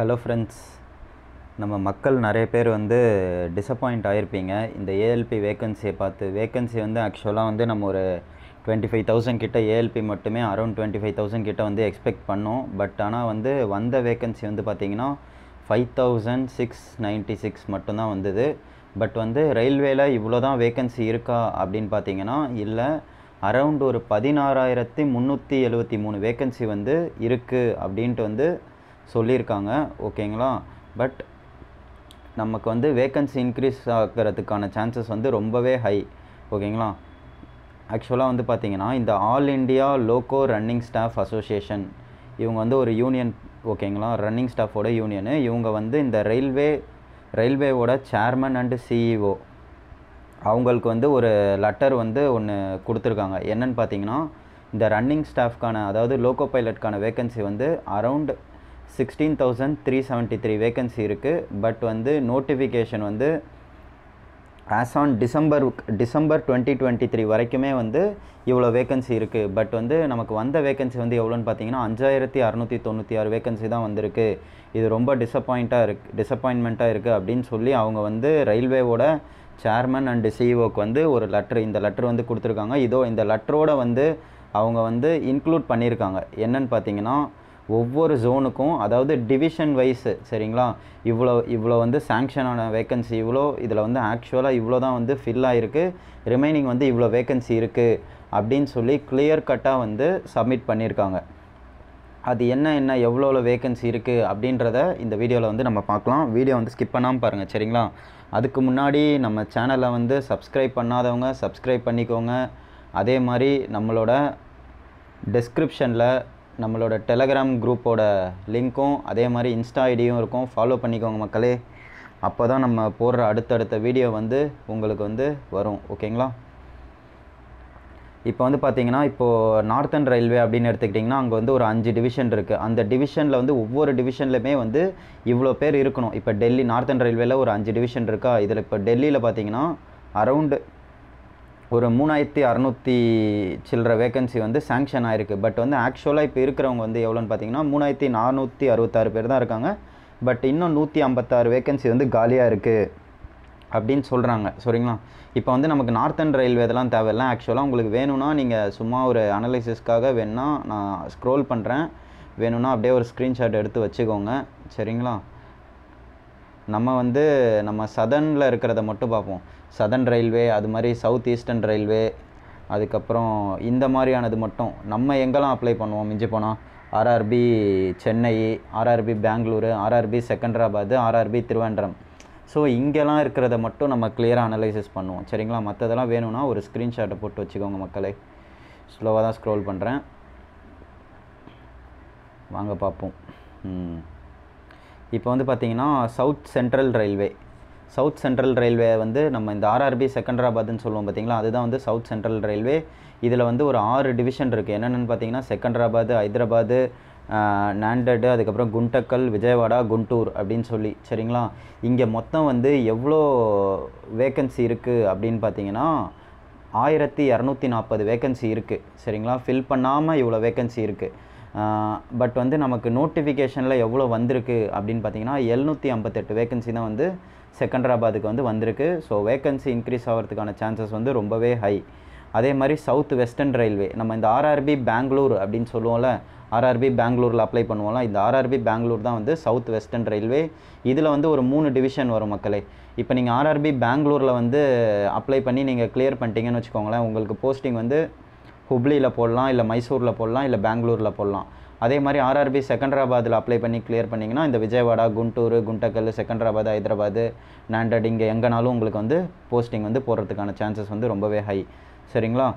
hello friends நம்ம மக்கள் நிறைய பேர் வந்து டிசப்பாயிண்ட் ஆகிருப்பீங்க இந்த ஏஎல்பி வேக்கன்சியை பார்த்து வேகன்சி வந்து ஆக்சுவலாக வந்து நம்ம ஒரு டுவெண்ட்டி ஃபைவ் தௌசண்ட் கிட்ட ஏஎல்பி மட்டுமே அரௌண்ட் டுவெண்ட்டி ஃபைவ் தௌசண்ட் கிட்ட வந்து எக்ஸ்பெக்ட் பண்ணோம் பட் ஆனால் வந்து வந்த வேக்கன்சி வந்து பார்த்திங்கன்னா five thousand six ninety six மட்டும்தான் வந்தது பட் வந்து ரயில்வேல இவ்வளோ தான் வேக்கன்சி இருக்கா அப்படின்னு பார்த்தீங்கன்னா இல்லை அரவுண்ட் ஒரு பதினாறாயிரத்தி முந்நூற்றி எழுபத்தி மூணு வேக்கன்சி வந்து இருக்குது அப்படின்ட்டு வந்து சொல்லியிருக்காங்க ஓகேங்களா பட் நமக்கு வந்து வேக்கன்சி இன்க்ரீஸ் ஆகிறதுக்கான சான்சஸ் வந்து ரொம்பவே ஹை ஓகேங்களா ஆக்சுவலாக வந்து பார்த்திங்கன்னா இந்த all India loco running staff association இவங்க வந்து ஒரு யூனியன் ஓகேங்களா ரன்னிங் ஸ்டாஃபோட யூனியனு இவங்க வந்து இந்த ரயில்வே ரயில்வேவோட சேர்மன் அண்டு சிஇஓ அவங்களுக்கு வந்து ஒரு லெட்டர் வந்து ஒன்று கொடுத்துருக்காங்க என்னென்னு பார்த்தீங்கன்னா இந்த ரன்னிங் ஸ்டாஃப்க்கான அதாவது லோக்கோ பைலட்கான வேக்கன்சி வந்து around sixteen thousand three seventy three vacancy இருக்குது பட் வந்து நோட்டிஃபிகேஷன் வந்து as on December December twenty twenty three வரைக்குமே வந்து இவ்வளோ வேகன்சி இருக்குது பட் வந்து நமக்கு வந்த வேகன்சி வந்து எவ்வளோன்னு பார்த்தீங்கன்னா அஞ்சாயிரத்தி அறநூற்றி தொண்ணூற்றி ஆறு வேகன்சி தான் வந்திருக்கு இது ரொம்ப டிசப்பாயிண்ட்டாக இருக்கு டிசப்பாயின்மெண்ட்டாக இருக்குது அப்படின்னு சொல்லி அவங்க வந்து ரயில்வேவோட சேர்மன் அண்ட் சிஇஓக்கு வந்து ஒரு லெட்ரு இந்த லெட்ரு வந்து கொடுத்துருக்காங்க இதோ இந்த லெட்டரோட வந்து அவங்க வந்து இன்க்ளூட் பண்ணியிருக்காங்க என்னன்னு பார்த்தீங்கன்னா ஒவ்வொரு ஜோனுக்கும் அதாவது டிவிஷன் வைஸு சரிங்களா இவ்வளோ இவ்வளோ வந்து சேங்ஷனான வேக்கன்சி இவ்வளோ இதில் வந்து ஆக்சுவலாக இவ்வளோ தான் வந்து ஃபில் ஆகிருக்கு ரிமைனிங் வந்து இவ்வளோ வேக்கன்சி இருக்குது அப்படின்னு சொல்லி கிளியர் கட்டாக வந்து சப்மிட் பண்ணியிருக்காங்க அது என்ன என்ன எவ்வளோ வேக்கன்சி இருக்குது அப்படின்றத இந்த வீடியோவில் வந்து நம்ம பார்க்கலாம் வீடியோ வந்து ஸ்கிப் பண்ணாமல் பாருங்கள் சரிங்களா அதுக்கு முன்னாடி நம்ம சேனலை வந்து சப்ஸ்கிரைப் பண்ணாதவங்க சப்ஸ்கிரைப் பண்ணிக்கோங்க அதே மாதிரி நம்மளோட டெஸ்கிரிப்ஷனில் நம்மளோட டெலகிராம் குரூப்போட லிங்க்கும் அதே மாதிரி இன்ஸ்டா ஐடியும் இருக்கும் ஃபாலோ பண்ணிக்கோங்க மக்களே அப்போ தான் நம்ம போடுற அடுத்தடுத்த வீடியோ வந்து உங்களுக்கு வந்து வரும் ஓகேங்களா இப்போ வந்து பார்த்தீங்கன்னா இப்போது நார்த்தன் ரயில்வே அப்படின்னு எடுத்துக்கிட்டிங்கன்னா அங்கே வந்து ஒரு அஞ்சு டிவிஷன் இருக்குது அந்த டிவிஷனில் வந்து ஒவ்வொரு டிவிஷன்லையுமே வந்து இவ்வளோ பேர் இருக்கணும் இப்போ டெல்லி நார்த்தன் ரயில்வேல ஒரு அஞ்சு டிவிஷன் இருக்கா இதில் இப்போ டெல்லியில் பார்த்தீங்கன்னா அரவுண்டு ஒரு மூணாயிரத்தி அறநூற்றி சில்லற வேகன்சி வந்து சேங்ஷன் ஆயிருக்கு பட் வந்து ஆக்சுவலாக இப்போ இருக்கிறவங்க வந்து எவ்வளோன்னு பார்த்தீங்கன்னா மூணாயிரத்தி நானூற்றி அறுபத்தாறு பேர் தான் இருக்காங்க பட் இன்னும் நூற்றி ஐம்பத்தாறு வேகன்சி வந்து காலியாக இருக்குது அப்படின்னு சொல்கிறாங்க சரிங்களா இப்போ வந்து நமக்கு நார்த்தன் ரயில்வே இதெல்லாம் தேவையில்ல ஆக்சுவலாக உங்களுக்கு வேணும்னா நீங்கள் சும்மா ஒரு அனலைசிஸ்க்காக வேணுன்னா நான் ஸ்க்ரோல் பண்ணுறேன் வேணும்னா அப்படியே ஒரு ஸ்க்ரீன்ஷாட் எடுத்து வச்சுக்கோங்க சரிங்களா நம்ம வந்து நம்ம சதனில் இருக்கிறத மட்டும் பார்ப்போம் சதன் ரயில்வே அது மாதிரி சவுத் ஈஸ்டர்ன் ரயில்வே அதுக்கப்புறம் இந்த மாதிரியானது மட்டும் நம்ம எங்கெல்லாம் அப்ளை பண்ணுவோம் மிஞ்சி போனால் RRB Chennai RRB Bengaluru RRB Secunderabad RRB Trivandrum so இங்கெல்லாம் இருக்கிறத மட்டும் நம்ம கிளியராக அனலைசிஸ் பண்ணுவோம் சரிங்களா மற்றதெல்லாம் வேணும்னா ஒரு ஸ்க்ரீன்ஷாட்டை போட்டு வச்சுக்கோங்க மக்களை ஸ்லோவாக தான் ஸ்க்ரோல் பண்ணுறேன் வாங்க பார்ப்போம் இப்போ வந்து பார்த்திங்கன்னா south central railway south central railway வந்து நம்ம இந்த ஆர்ஆர்பி செகண்டராபாத்னு சொல்லுவோம் பார்த்திங்களா அதுதான் வந்து சவுத் சென்ட்ரல் ரயில்வே இதில் வந்து ஒரு ஆறு டிவிஷன் இருக்குது என்னென்னு பார்த்தீங்கன்னா செகண்டராபாத் ஹைதராபாத் நாண்டடு அதுக்கப்புறம் குண்டக்கல் விஜயவாடா குண்டூர் அப்படின்னு சொல்லி சரிங்களா இங்கே மொத்தம் வந்து எவ்வளோ வேக்கன்சி இருக்குது அப்படின்னு பார்த்தீங்கன்னா ஆயிரத்தி இரநூத்தி நாற்பது வேக்கன்சி இருக்குது சரிங்களா ஃபில் பண்ணாமல் இவ்வளோ வேக்கன்சி இருக்குது பட் வந்து நமக்கு நோட்டிஃபிகேஷனில் எவ்வளோ வந்திருக்கு அப்படின்னு பார்த்தீங்கன்னா எழுநூற்றி ஐம்பத்தெட்டு வேகன்சி தான் வந்து செகண்டராபாத்துக்கு வந்து வந்திருக்கு ஸோ வேகன்சி இன்க்ரீஸ் ஆகிறதுக்கான சான்சஸ் வந்து ரொம்பவே ஹை அதே மாதிரி சவுத் வெஸ்டர்ன் ரயில்வே நம்ம இந்த ஆர்ஆர்பி பெங்களூர் அப்படின்னு சொல்லுவோம்ல ஆர்ஆர்பி பெங்களூரில் அப்ளை பண்ணுவோம்லாம் இந்த ஆர்ஆர்பி பெங்களூர் தான் வந்து சவுத் வெஸ்டர்ன் ரயில்வே இதில் வந்து ஒரு மூணு டிவிஷன் வரும் மக்களே இப்போ நீங்கள் ஆர்ஆர்பி பெங்களூரில் வந்து அப்ளை பண்ணி நீங்கள் கிளியர் பண்ணிட்டீங்கன்னு வச்சுக்கோங்களேன் உங்களுக்கு போஸ்டிங் வந்து ஹுப்ளியில் போடலாம் இல்லை மைசூரில் போடலாம் இல்லை பெங்களூரில் போடலாம் அதே மாதிரி ஆர்ஆர்பி செகண்டராபாத்தில் அப்ளை பண்ணி கிளியர் பண்ணிங்கன்னா இந்த விஜயவாடா குண்டூர் குண்டக்கல் செகண்டராபாத் ஹைதராபாத் நாண்டட் இங்கே எங்கேனாலும் உங்களுக்கு வந்து போஸ்டிங் வந்து போடுறதுக்கான சான்சஸ் வந்து ரொம்பவே ஹை சரிங்களா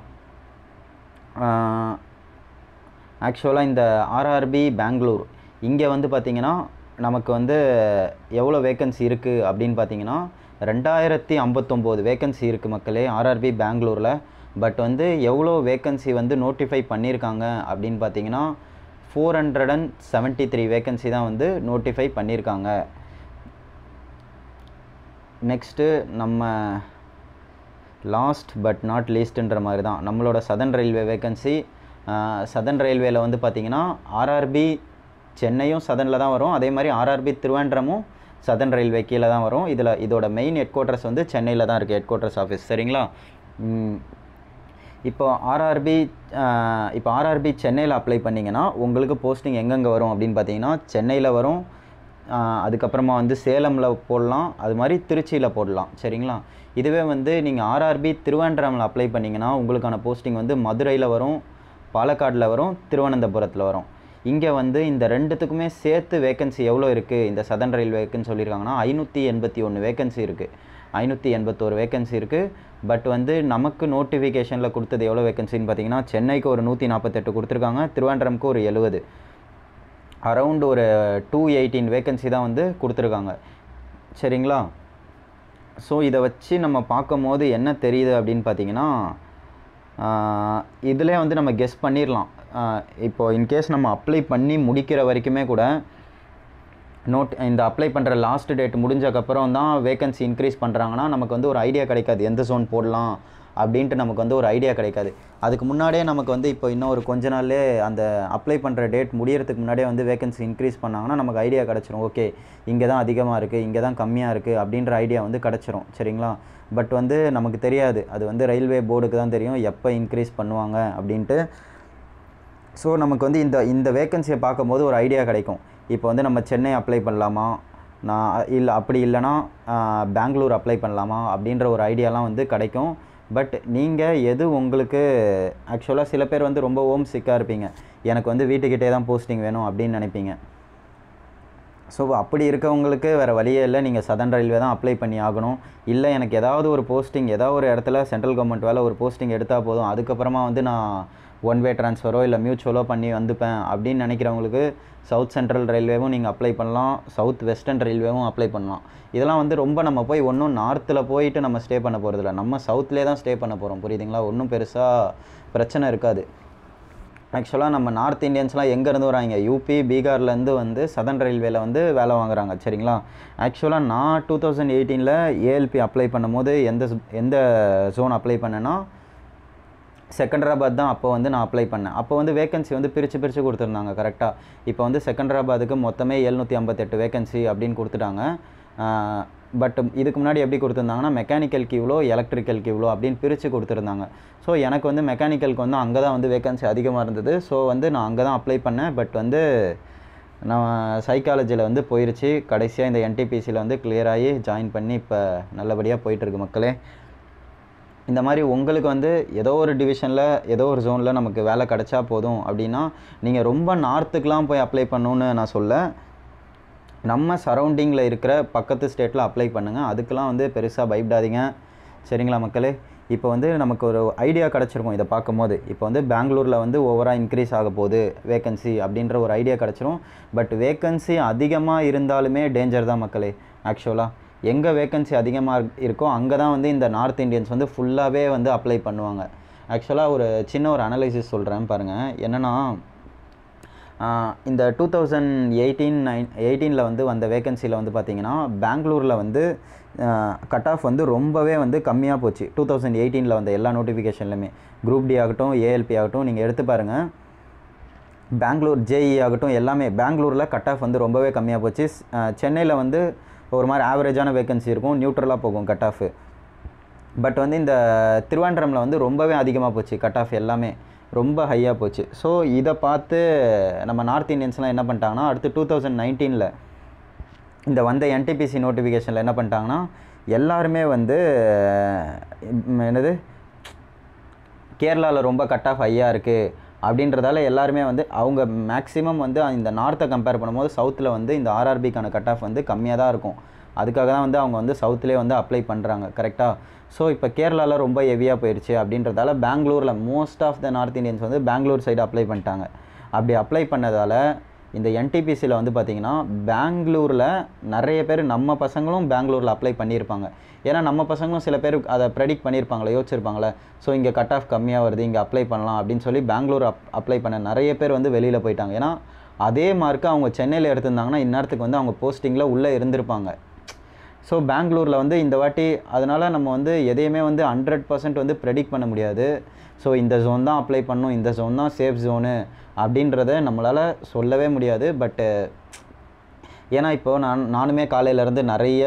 ஆக்சுவலாக இந்த ஆர்ஆர்பி பெங்களூர் இங்கே வந்து பார்த்திங்கன்னா நமக்கு வந்து எவ்வளோ வேக்கன்சி இருக்குது அப்படின்னு பார்த்தீங்கன்னா ரெண்டாயிரத்தி ஐம்பத்தொம்போது வேக்கன்சி இருக்குது மக்களே ஆர்ஆர்பி பெங்களூரில் பட் வந்து எவ்வளோ வேக்கன்சி வந்து நோட்டிஃபை பண்ணியிருக்காங்க அப்படின்னு பார்த்தீங்கன்னா four hundred and seventy three vacancy தான் வந்து நோட்டிஃபை பண்ணியிருக்காங்க நெக்ஸ்ட்டு நம்ம லாஸ்ட் பட் நாட் லீஸ்ட்டுன்ற மாதிரி தான் நம்மளோட சதன் ரயில்வே வேக்கன்சி சதன் ரயில்வேல வந்து பார்த்திங்கன்னா ஆர்ஆர்பி சென்னையும் சதனில் தான் வரும் அதே மாதிரி ஆர்ஆர்பி திருவேண்டரமும் சதன் ரயில்வே கீழே தான் வரும் இதில் இதோட மெயின் ஹெட் குவார்ட்டர்ஸ் வந்து சென்னையில் தான் இருக்குது ஹெட் குவார்ட்டர்ஸ் ஆஃபீஸ் சரிங்களா இப்போ ஆர்ஆர்பி இப்போ ஆர்ஆர்பி சென்னையில் அப்ளை பண்ணிங்கன்னா உங்களுக்கு போஸ்டிங் எங்கெங்கே வரும் அப்படின்னு பார்த்தீங்கன்னா சென்னையில் வரும் அதுக்கப்புறமா வந்து சேலமில் போடலாம் அது மாதிரி திருச்சியில் போடலாம் சரிங்களா இதுவே வந்து நீங்கள் ஆர்ஆர்பி திருவனந்தபுரமில் அப்ளை பண்ணிங்கன்னா உங்களுக்கான போஸ்டிங் வந்து மதுரையில் வரும் பாலக்காடில் வரும் திருவனந்தபுரத்தில் வரும் இங்கே வந்து இந்த ரெண்டுத்துக்குமே சேர்த்து வேக்கன்சி எவ்வளோ இருக்குது இந்த சதன் ரயில்வேக்குன்னு சொல்லியிருக்காங்கன்னா ஐநூற்றி எண்பத்தி ஒன்று வேக்கன்சி இருக்குது ஐநூற்றி எண்பத்தோரு வேக்கன்சி இருக்குது பட் வந்து நமக்கு நோட்டிஃபிகேஷனில் கொடுத்தது எவ்வளோ வேக்கன்சின்னு பார்த்தீங்கன்னா சென்னைக்கு ஒரு நூற்றி நாற்பத்தெட்டு கொடுத்துருக்காங்க திருவாண்டரம்க்கு ஒரு எழுபது அரவுண்ட் ஒரு டூ எயிட்டீன் வேக்கன்சி தான் வந்து கொடுத்துருக்காங்க சரிங்களா ஸோ இதை வச்சு நம்ம பார்க்கும் போது என்ன தெரியுது அப்படின்னு பார்த்தீங்கன்னா இதில் வந்து நம்ம கெஸ் பண்ணிடலாம் இப்போது இன்கேஸ் நம்ம அப்ளை பண்ணி முடிக்கிற வரைக்குமே கூட நோட் இந்த அப்ளை பண்ணுற லாஸ்ட் டேட் முடிஞ்சக்கப்புறம் தான் வேகன்சி இன்க்ரீஸ் பண்ணுறாங்கன்னா நமக்கு வந்து ஒரு ஐடியா கிடைக்காது எந்த சோன் போடலாம் அப்படின்ட்டு நமக்கு வந்து ஒரு ஐடியா கிடைக்காது அதுக்கு முன்னாடியே நமக்கு வந்து இப்போ இன்னும் ஒரு கொஞ்ச நாள்லே அந்த அப்ளை பண்ணுற டேட் முடியறதுக்கு முன்னாடியே வந்து வேகன்சி இன்க்ரீஸ் பண்ணாங்கன்னா நமக்கு ஐடியா கிடச்சிரும் ஓகே இங்கே தான் அதிகமாக இருக்குது இங்கே தான் கம்மியாக இருக்குது அப்படின்ற ஐடியா வந்து கிடச்சிரும் சரிங்களா பட் வந்து நமக்கு தெரியாது அது வந்து ரயில்வே போர்டுக்கு தான் தெரியும் எப்போ இன்க்ரீஸ் பண்ணுவாங்க அப்படின்ட்டு ஸோ நமக்கு வந்து இந்த இந்த வேக்கன்சியை பார்க்கும்போது ஒரு ஐடியா கிடைக்கும் இப்போ வந்து நம்ம சென்னை அப்ளை பண்ணலாமா நான் இல்லை அப்படி இல்லைனா பெங்களூர் அப்ளை பண்ணலாமா அப்படின்ற ஒரு ஐடியாலாம் வந்து கிடைக்கும் பட் நீங்கள் எது உங்களுக்கு ஆக்சுவலாக சில பேர் வந்து ரொம்ப ஓம் சிக்காக இருப்பீங்க எனக்கு வந்து வீட்டுக்கிட்டே தான் போஸ்டிங் வேணும் அப்படின்னு நினைப்பீங்க ஸோ அப்படி இருக்கவங்களுக்கு வேறு வழியே இல்லை நீங்கள் சதன் ரயில்வே தான் அப்ளை பண்ணி ஆகணும் இல்லை எனக்கு ஏதாவது ஒரு போஸ்டிங் ஏதாவது ஒரு இடத்துல சென்ட்ரல் கவர்மெண்ட் வேலை ஒரு போஸ்டிங் எடுத்தால் போதும் அதுக்கப்புறமா வந்து நான் ஒன் வே ட்ரான்ஸ்ஃபரோ இல்லை மியூச்சுவலோ பண்ணி வந்துப்பேன் அப்படின்னு நினைக்கிறவங்களுக்கு சவுத் சென்ட்ரல் ரயில்வேவும் நீங்கள் அப்ளை பண்ணலாம் சவுத் வெஸ்டர்ன் ரயில்வேவும் அப்ளை பண்ணலாம் இதெல்லாம் வந்து ரொம்ப நம்ம போய் ஒன்றும் நார்த்தில் போயிட்டு நம்ம ஸ்டே பண்ண போகிறதில்ல நம்ம சவுத்துலேயே தான் ஸ்டே பண்ண போகிறோம் புரியுதுங்களா ஒன்றும் பெருசாக பிரச்சனை இருக்காது ஆக்சுவலாக நம்ம நார்த் இந்தியன்ஸ்லாம் எங்கேருந்து வராங்க யூபி பீகார்லேருந்து வந்து சதன் ரயில்வேல வந்து வேலை வாங்குறாங்க சரிங்களா ஆக்சுவலாக நான் டூ தௌசண்ட் எயிட்டீனில் ஏஎல்பி அப்ளை பண்ணும்போது எந்த எந்த ஜோன் அப்ளை பண்ணேன்னா செகண்டராபாத் தான் அப்போ வந்து நான் அப்ளை பண்ணேன் அப்போ வந்து வேகன்சி வந்து பிரித்து பிரித்து கொடுத்துருந்தாங்க கரெக்டாக இப்போ வந்து செகண்டராபாத்துக்கு மொத்தமே எழுநூற்றி ஐம்பத்தெட்டு வேகன்சி அப்படின்னு கொடுத்துட்டாங்க பட் இதுக்கு முன்னாடி எப்படி கொடுத்துருந்தாங்கன்னா மெக்கானிக்கல் இவ்வளோ எலக்ட்ரிக்கலுக்கு இவ்வளோ அப்படின்னு பிரித்து கொடுத்துருந்தாங்க ஸோ எனக்கு வந்து மெக்கானிக்கலுக்கு வந்து அங்கே தான் வந்து வேகன்சி அதிகமாக இருந்தது ஸோ வந்து நான் அங்கே தான் அப்ளை பண்ணேன் பட் வந்து நான் சைக்காலஜியில் வந்து போயிடுச்சு கடைசியாக இந்த என்டிபிசியில் வந்து கிளியராகி ஜாயின் பண்ணி இப்போ நல்லபடியாக போயிட்டுருக்கு மக்களே இந்த மாதிரி உங்களுக்கு வந்து ஏதோ ஒரு டிவிஷனில் ஏதோ ஒரு ஜோனில் நமக்கு வேலை கிடச்சா போதும் அப்படின்னா நீங்கள் ரொம்ப நார்த்துக்கெலாம் போய் அப்ளை பண்ணணுன்னு நான் சொல்ல நம்ம சரௌண்டிங்கில் இருக்கிற பக்கத்து ஸ்டேட்டில் அப்ளை பண்ணுங்கள் அதுக்கெலாம் வந்து பெருசாக பயப்படாதீங்க சரிங்களா மக்களே இப்போ வந்து நமக்கு ஒரு ஐடியா கிடச்சிருக்கும் இதை பார்க்கும்போது இப்போ வந்து பெங்களூரில் வந்து ஓவராக இன்க்ரீஸ் ஆக போகுது வேக்கன்சி அப்படின்ற ஒரு ஐடியா கிடச்சிரும் பட் வேக்கன்சி அதிகமாக இருந்தாலுமே டேஞ்சர் தான் மக்களே ஆக்சுவலாக எங்கே வேக்கன்சி அதிகமாக இருக்கோ அங்கே தான் வந்து இந்த நார்த் இண்டியன்ஸ் வந்து ஃபுல்லாகவே வந்து அப்ளை பண்ணுவாங்க ஆக்சுவலாக ஒரு சின்ன ஒரு அனலைசிஸ் சொல்கிறேன் பாருங்கள் என்னென்னா இந்த டூ தௌசண்ட் எயிட்டீன் நைன் எயிட்டீனில் வந்து வந்த வேக்கன்சியில் வந்து பார்த்திங்கன்னா பெங்களூரில் வந்து கட் ஆஃப் வந்து ரொம்பவே வந்து கம்மியாக போச்சு டூ தௌசண்ட் எயிட்டீனில் வந்த எல்லா நோட்டிஃபிகேஷன்லையுமே குரூப் டி ஆகட்டும் ஏஎல்பி ஆகட்டும் நீங்கள் எடுத்து பாருங்கள் பெங்களூர் ஜேஇ ஆகட்டும் எல்லாமே பெங்களூரில் கட் ஆஃப் வந்து ரொம்பவே கம்மியாக போச்சு சென்னையில் வந்து ஒரு மாதிரி ஆவரேஜான வேகன்சி இருக்கும் நியூட்ரலாக போகும் கட் ஆஃப் பட் வந்து இந்த திருவாண்டரமில் வந்து ரொம்பவே அதிகமாக போச்சு கட் ஆஃப் எல்லாமே ரொம்ப ஹையாக போச்சு ஸோ இதை பார்த்து நம்ம நார்த் இந்தியன்ஸ்லாம் என்ன பண்ணிட்டாங்கன்னா அடுத்து டூ தௌசண்ட் நைன்டீனில் இந்த வந்த என்டிபிசி நோட்டிஃபிகேஷனில் என்ன பண்ணிட்டாங்கன்னா எல்லாருமே வந்து என்னது கேரளாவில் ரொம்ப கட் ஆஃப் ஹையாக இருக்குது அப்படின்றதால எல்லாருமே வந்து அவங்க மேக்ஸிமம் வந்து இந்த நார்த்தை கம்பேர் பண்ணும்போது சவுத்தில் வந்து இந்த ஆர்ஆர்பிக்கான கட் ஆஃப் வந்து கம்மியாக தான் இருக்கும் அதுக்காக தான் வந்து அவங்க வந்து சவுத்துலேயே வந்து அப்ளை பண்ணுறாங்க கரெக்டாக ஸோ இப்போ கேரளாவில் ரொம்ப ஹெவியாக போயிடுச்சு அப்படின்றதால பெங்களூரில் most of the north Indians வந்து பெங்களூர் சைடு அப்ளை பண்ணிட்டாங்க அப்படி அப்ளை பண்ணதால் இந்த என்டிபிசியில் வந்து பார்த்திங்கன்னா பெங்களூரில் நிறைய பேர் நம்ம பசங்களும் பெங்களூரில் அப்ளை பண்ணியிருப்பாங்க ஏன்னா நம்ம பசங்களும் சில பேர் அதை ப்ரெடிக்ட் பண்ணியிருப்பாங்களே யோசிச்சிருப்பாங்களே ஸோ இங்கே கட் ஆஃப் கம்மியாக வருது இங்கே அப்ளை பண்ணலாம் அப்படின்னு சொல்லி பெங்களூர் அப் அப்ளை பண்ண நிறைய பேர் வந்து வெளியில் போயிட்டாங்க ஏன்னா அதே மார்க்கு அவங்க சென்னையில் எடுத்திருந்தாங்கன்னா இந்நேரத்துக்கு வந்து அவங்க போஸ்டிங்கில் உள்ளே இருந்திருப்பாங்க ஸோ பெங்களூரில் வந்து இந்த வாட்டி அதனால் நம்ம வந்து எதையுமே வந்து ஹண்ட்ரட் பர்சன்ட் வந்து ப்ரெடிக்ட் பண்ண முடியாது ஸோ இந்த ஜோன் தான் அப்ளை பண்ணும் இந்த ஜோன் தான் சேஃப் ஜோனு அப்படின்றத நம்மளால் சொல்லவே முடியாது பட்டு ஏன்னா இப்போது நான் நானுமே காலையிலேருந்து நிறைய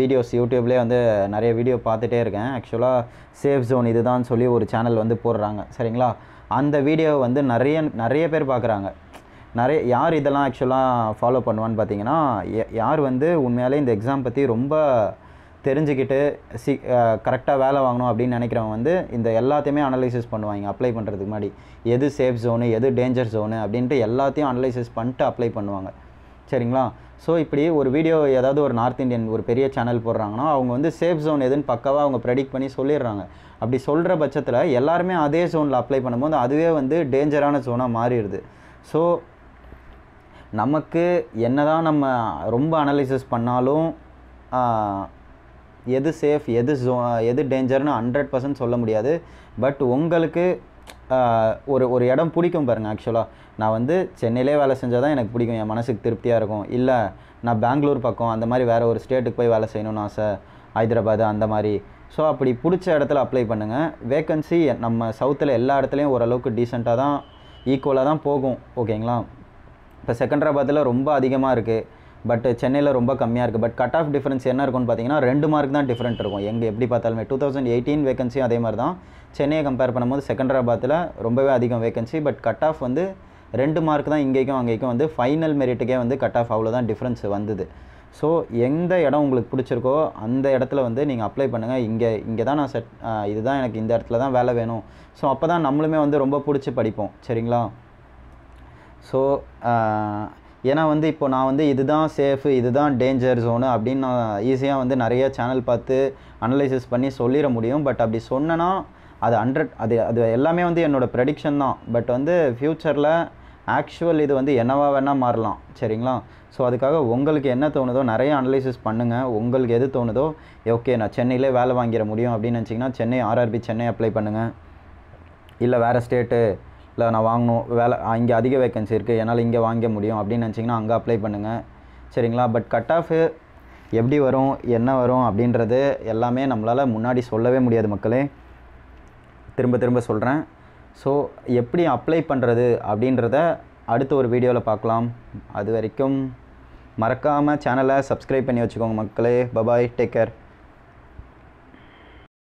வீடியோஸ் யூடியூப்லேயே வந்து நிறைய வீடியோ பார்த்துட்டே இருக்கேன் ஆக்சுவலாக சேஃப் ஜோன் இதுதான் சொல்லி ஒரு சேனல் வந்து போடுறாங்க சரிங்களா அந்த வீடியோவை வந்து நிறைய நிறைய பேர் பார்க்குறாங்க நிறைய யார் இதெல்லாம் ஆக்சுவலாக ஃபாலோ பண்ணுவான்னு பார்த்தீங்கன்னா யார் வந்து உண்மையாலே இந்த எக்ஸாம் பற்றி ரொம்ப தெரிஞ்சுக்கிட்டு சி கரெக்டாக வேலை வாங்கணும் அப்படின்னு நினைக்கிறவங்க வந்து இந்த எல்லாத்தையுமே அனலைசிஸ் பண்ணுவாங்க அப்ளை பண்ணுறதுக்கு முன்னாடி எது சேஃப் ஜோனு எது டேஞ்சர் ஜோனு அப்படின்ட்டு எல்லாத்தையும் அனலைசிஸ் பண்ணிட்டு அப்ளை பண்ணுவாங்க சரிங்களா ஸோ இப்படி ஒரு வீடியோ ஏதாவது ஒரு நார்த் இந்தியன் ஒரு பெரிய சேனல் போடுறாங்கன்னா அவங்க வந்து சேஃப் ஜோன் எதுன்னு பக்காவாக அவங்க ப்ரெடிக்ட் பண்ணி சொல்லிடுறாங்க அப்படி சொல்கிற பட்சத்தில் எல்லாருமே அதே ஜோனில் அப்ளை பண்ணும்போது அதுவே வந்து டேஞ்சரான ஜோனாக மாறிடுது ஸோ நமக்கு என்ன தான் நம்ம ரொம்ப அனலைசிஸ் பண்ணாலும் எது சேஃப் எது ஜோ எது டேஞ்சர்னு ஹண்ட்ரட் பர்சன்ட் சொல்ல முடியாது பட் உங்களுக்கு ஒரு ஒரு இடம் பிடிக்கும் பாருங்கள் ஆக்சுவலாக நான் வந்து சென்னையிலே வேலை செஞ்சால் தான் எனக்கு பிடிக்கும் என் மனசுக்கு திருப்தியாக இருக்கும் இல்லை நான் பெங்களூர் பக்கம் அந்த மாதிரி வேறு ஒரு ஸ்டேட்டுக்கு போய் வேலை செய்யணும்னு ஆசை ஹைதராபாத் அந்த மாதிரி ஸோ அப்படி பிடிச்ச இடத்துல அப்ளை பண்ணுங்கள் வேக்கன்சி நம்ம சவுத்தில் எல்லா இடத்துலையும் ஓரளவுக்கு டீசெண்டாக தான் ஈக்குவலாக தான் போகும் ஓகேங்களா இப்போ செகண்டராபாத்தில் ரொம்ப அதிகமாக இருக்குது பட் சென்னையில் ரொம்ப கம்மியாக இருக்குது பட் கட் ஆஃப் டிஃப்ரென்ஸ் என்ன இருக்குன்னு பார்த்தீங்கன்னா ரெண்டு மார்க் தான் டிஃப்ரெண்ட் இருக்கும் எங்கே எப்படி பார்த்தாலுமே டூ தௌசண்ட் எயிட்டீன் வேகன்சியும் அதே மாதிரி தான் சென்னையை கம்பேர் பண்ணும்போது செகண்டராபாத்தில் ரொம்பவே அதிகம் வேகன்சி பட் கட் ஆஃப் வந்து ரெண்டு மார்க் தான் இங்கேக்கும் அங்கேக்கும் வந்து ஃபைனல் மெரிட்டுக்கே வந்து கட் ஆஃப் அவ்வளோ தான் டிஃப்ரென்ஸ் வந்தது ஸோ எந்த இடம் உங்களுக்கு பிடிச்சிருக்கோ அந்த இடத்துல வந்து நீங்கள் அப்ளை பண்ணுங்கள் இங்கே இங்கே தான் நான் செட் இதுதான் எனக்கு இந்த இடத்துல தான் வேலை வேணும் ஸோ அப்போ தான் நம்மளுமே வந்து ரொம்ப பிடிச்சி படிப்போம் சரிங்களா ஸோ uh, ஏன்னா வந்து இப்போ நான் வந்து இதுதான் சேஃபு இதுதான் டேஞ்சர் ஜோனு அப்படின்னு நான் ஈஸியாக வந்து நிறைய சேனல் பார்த்து அனலைசிஸ் பண்ணி சொல்லிட முடியும் பட் அப்படி சொன்னேன்னா அது ஹண்ட்ரட் அது அது எல்லாமே வந்து என்னோடய ப்ரெடிக்ஷன் தான் பட் வந்து ஃப்யூச்சரில் ஆக்சுவல் இது வந்து என்னவா வேணால் மாறலாம் சரிங்களா ஸோ அதுக்காக உங்களுக்கு என்ன தோணுதோ நிறைய அனலைசிஸ் பண்ணுங்கள் உங்களுக்கு எது தோணுதோ ஓகே நான் சென்னையிலே வேலை வாங்கிட முடியும் அப்படின்னு நினச்சிங்கன்னா சென்னை ஆர்ஆர்பி சென்னை அப்ளை பண்ணுங்கள் இல்லை வேறு ஸ்டேட்டு இல்லை நான் வாங்கணும் வேலை இங்கே அதிக வேக்கன்சி இருக்குது என்னால் இங்கே வாங்க முடியும் அப்படின்னு நினச்சிங்கன்னா அங்கே அப்ளை பண்ணுங்கள் சரிங்களா பட் கட் ஆஃபு எப்படி வரும் என்ன வரும் அப்படின்றது எல்லாமே நம்மளால் முன்னாடி சொல்லவே முடியாது மக்களே திரும்ப திரும்ப சொல்கிறேன் ஸோ எப்படி அப்ளை பண்ணுறது அப்படின்றத அடுத்த ஒரு வீடியோவில் பார்க்கலாம் அது வரைக்கும் மறக்காமல் சேனலை சப்ஸ்கிரைப் பண்ணி வச்சுக்கோங்க மக்களே பபாய் டேக் கேர்